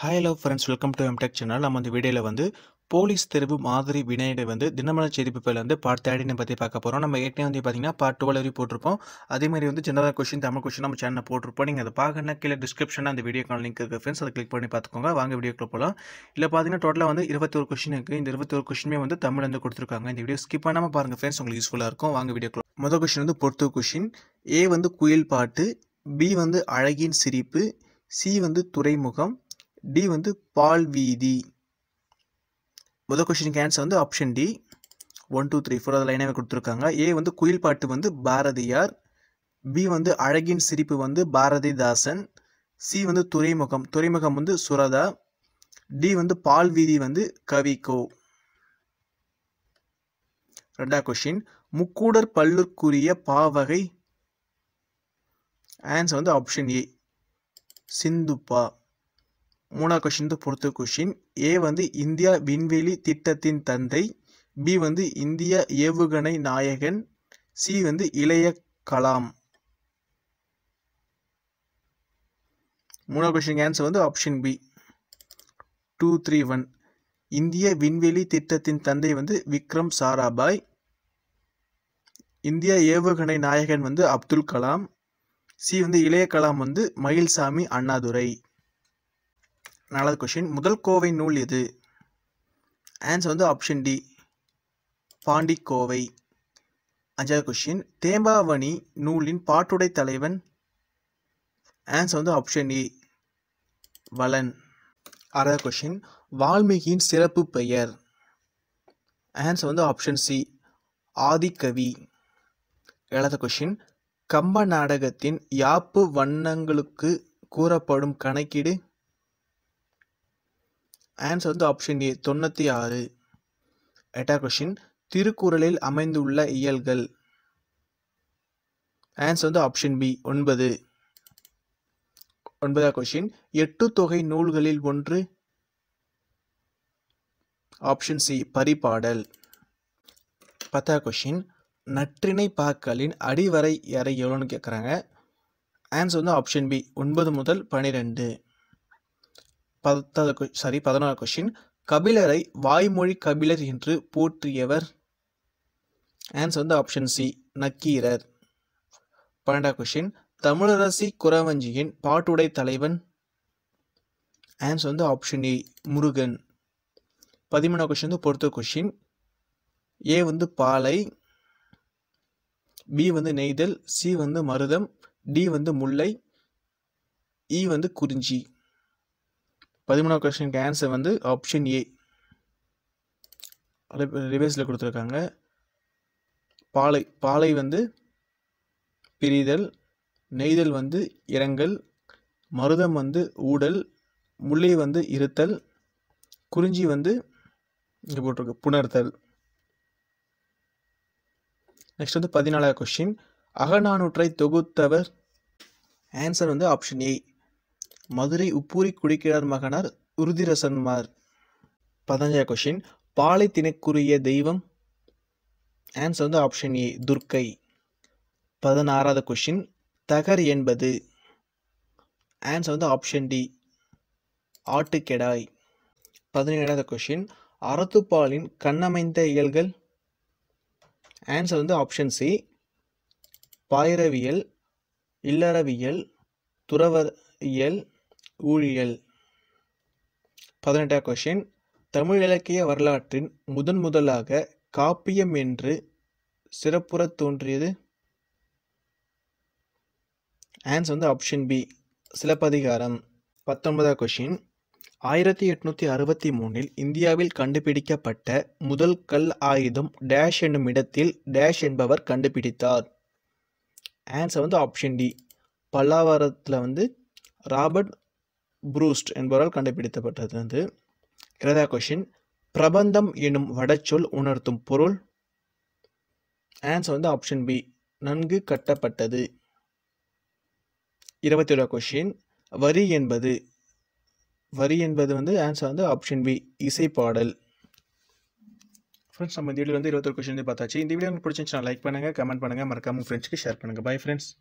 hi love friends welcome to M Tech channel நம்ம இந்த வீடியோவில் வந்து போலீஸ் தேர்வு மாதிரி வினையிட வந்து தினமல செய்தி பேப்பரில் வந்து பார்ட் தேர்டினை பற்றி பார்க்க போகிறோம் நம்ம ஏற்கனவே வந்து பார்த்தீங்கன்னா பார்ட் டுவெல் வரையும் போட்டிருப்போம் அதே மாதிரி வந்து ஜெனரல் கொஷின் தமிழ் கொஷின் நம்ம சேனலில் போட்டிருப்போம் நீங்கள் அதை பார்க்கணும்னா கீழே டிஸ்கிரிப்ஷனில் அந்த வீடியோக்கான லிங்க் இருக்குது ஃப்ரெண்ட்ஸ் அதை கிளிக் பண்ணி பார்த்துக்கோங்க வாங்க வீடியோக்குள்ள போகலாம் இல்லை பார்த்தீங்கன்னா டோட்டலாக வந்து இருபத்தொரு கொஷின் இருக்குது இந்த இருபத்தொரு கொஷினுமே வந்து தமிழ் வந்து கொடுத்துருக்காங்க இந்த வீடியோ ஸ்கிப் பண்ணாமல் பாருங்கள் ஃப்ரெண்ட்ஸ் உங்களுக்கு யூஸ்ஃபுல்லாக இருக்கும் வாங்க வீடியோக்குள்ள முதல் கொஷின் வந்து பொறுத்து கொஷின் ஏ வந்து குயில் பாட்டு பி வந்து அழகின் சிரிப்பு சி வந்து துறைமுகம் டி வந்து பால் வீதி முதல் கொஷினுக்கு ஆன்சர் வந்து option D one two three four அதில் லைனாகவே கொடுத்துருக்காங்க ஏ வந்து குயில் பாட்டு வந்து பாரதியார் பி வந்து அழகின் சிரிப்பு வந்து பாரதிதாசன் சி வந்து துறைமுகம் துறைமுகம் வந்து சுரதா டி வந்து பால் வீதி வந்து கவிகோ ரெண்டா கொஷின் முக்கூடர் பல்லுக்குரிய பாவகை ஆன்சர் வந்து ஆப்ஷன் ஏ சிந்துப்பா மூணாவது கொஷின் வந்து பொறுத்த கொஷின் ஏ வந்து இந்தியா விண்வெளி திட்டத்தின் தந்தை பி வந்து இந்திய ஏவுகணை நாயகன் சி வந்து இளைய கலாம் மூணாவது கொஷின் ஆன்சர் வந்து option B two three one இந்திய விண்வெளி திட்டத்தின் தந்தை வந்து விக்ரம் சாராபாய் இந்திய ஏவுகணை நாயகன் வந்து அப்துல் கலாம் சி வந்து இளைய கலாம் வந்து மயில்சாமி அண்ணாதுரை நாலாவது கொஷின் முதல் கோவை நூல் எது ஆன்சர் வந்து ஆப்ஷன் டி பாண்டிக்கோவை அஞ்சாவது கொஷின் தேம்பாவணி நூலின் பாட்டுடை தலைவன் ஆன்சர் வந்து ஆப்ஷன் டி வளன் ஆறாவது கொஷின் வால்மீகியின் சிறப்பு பெயர் ஆன்சர் வந்து ஆப்ஷன் சி ஆதிக்கவி ஏழாவது கொஷின் கம்ப நாடகத்தின் யாப்பு வண்ணங்களுக்கு கூறப்படும் கணக்கீடு ஆன்சர் வந்து ஆப்ஷன் ஏ தொண்ணூற்றி ஆறு எட்டா கொஷின் திருக்குறளில் அமைந்துள்ள இயல்கள் ஆன்சர் வந்து ஆப்ஷன் பி ஒன்பது ஒன்பதா கொஷின் எட்டு தொகை நூல்களில் ஒன்று ஆப்ஷன் சி பரிபாடல் பத்தா கொஷின் நற்றிணை பாக்களின் அடிவரை எறை எவ்வளோன்னு கேட்குறாங்க ஆன்சர் வந்து ஆப்ஷன் பி ஒன்பது முதல் பனிரெண்டு பத்தாவது சாரி பதினாறு கொஷின் கபிலரை வாய்மொழி கபிலர் என்று போற்றியவர் ஆன்சர் வந்து ஆப்ஷன் சி நக்கீரர் பன்னெண்டாவது கொஷின் தமிழரசி குரவஞ்சியின் பாட்டுடை தலைவன் ஆன்சர் வந்து ஆப்ஷன் ஏ முருகன் பதிமூணாவது கொஷின் வந்து பொறுத்த கொஷின் ஏ வந்து பாலை பி வந்து நெய்தல் சி வந்து மருதம் டி வந்து முல்லை இ e வந்து குறிஞ்சி பதிமூணாவது கொஸ்டினுக்கு ஆன்சர் வந்து ஆப்ஷன் ஏ ரிவர்ஸில் கொடுத்துருக்காங்க பாலை பாலை வந்து பிரிதல் நெய்தல் வந்து இறங்கல் மருதம் வந்து ஊடல் முல்லை வந்து இருத்தல் குறிஞ்சி வந்து இங்கே போட்டிருக்கு புணர்த்தல் நெக்ஸ்ட் வந்து பதினாலாவது கொஸ்டின் அகநானூற்றை தொகுத்தவர் ஆன்சர் வந்து ஆப்ஷன் ஏ மதுரை உப்பூரி குடிக்கிழார் மகனார் உருதிரசன்மார் பதினஞ்சா கொஷின் பாலை தினக்குரிய தெய்வம் ஆன்சர் வந்து ஆப்ஷன் ஏ துர்க்கை பதினாறாவது கொஷின் தகர் என்பது ஆன்சர் வந்து ஆப்ஷன் டி ஆட்டுக்கெடாய் பதினேழாவது கொஷின் அறத்துப்பாலின் கண்ணமைந்த இயல்கள் ஆன்சர் வந்து ஆப்ஷன் சி பாயிரவியல் இல்லறவியல் துறவர் இயல் ஊழியல் பதினெட்டாம் கொஷின் தமிழ் இலக்கிய வரலாற்றின் முதன் முதலாக காப்பியம் என்று சிறப்புற தோன்றியது ஆன்ஸ் வந்து ஆப்ஷன் பி சிலப்பதிகாரம் பத்தொன்பதாம் கொஷின் ஆயிரத்தி எட்நூற்றி அறுபத்தி மூணில் இந்தியாவில் கண்டுபிடிக்கப்பட்ட முதல் கல் ஆயுதம் டேஷ் என்னும் இடத்தில் டேஷ் என்பவர் கண்டுபிடித்தார் ஆன்சர் வந்து ஆப்ஷன் டி பல்லாவரத்தில் வந்து ராபர்ட் ப்ரூஸ்ட் என்பவரால் கண்டுபிடித்தப்பட்டது வந்து இரண்டாவது கொஷின் பிரபந்தம் எனும் வடச்சொல் உணர்த்தும் பொருள் ஆன்சர் வந்து ஆப்ஷன் பி நன்கு கட்டப்பட்டது இருபத்தி ஒரு கொஷின் வரி என்பது வரி என்பது வந்து ஆன்சர் வந்து ஆப்ஷன் பி இசை பாடல் ஃப்ரெண்ட்ஸ் நம்ம இந்த வீடியோ வந்து இருபத்தொரு கொஸ்டின் வந்து பார்த்தாச்சு இந்த வீடியோ பிடிச்சிருந்துச்சுன்னா லைக் பண்ணுங்கள் கமெண்ட் பண்ணுங்கள் மறக்காமல் ஃப்ரெண்ட்ஸ்க்கு ஷேர் பண்ணுங்கள் பை ஃப்ரெண்ட்ஸ்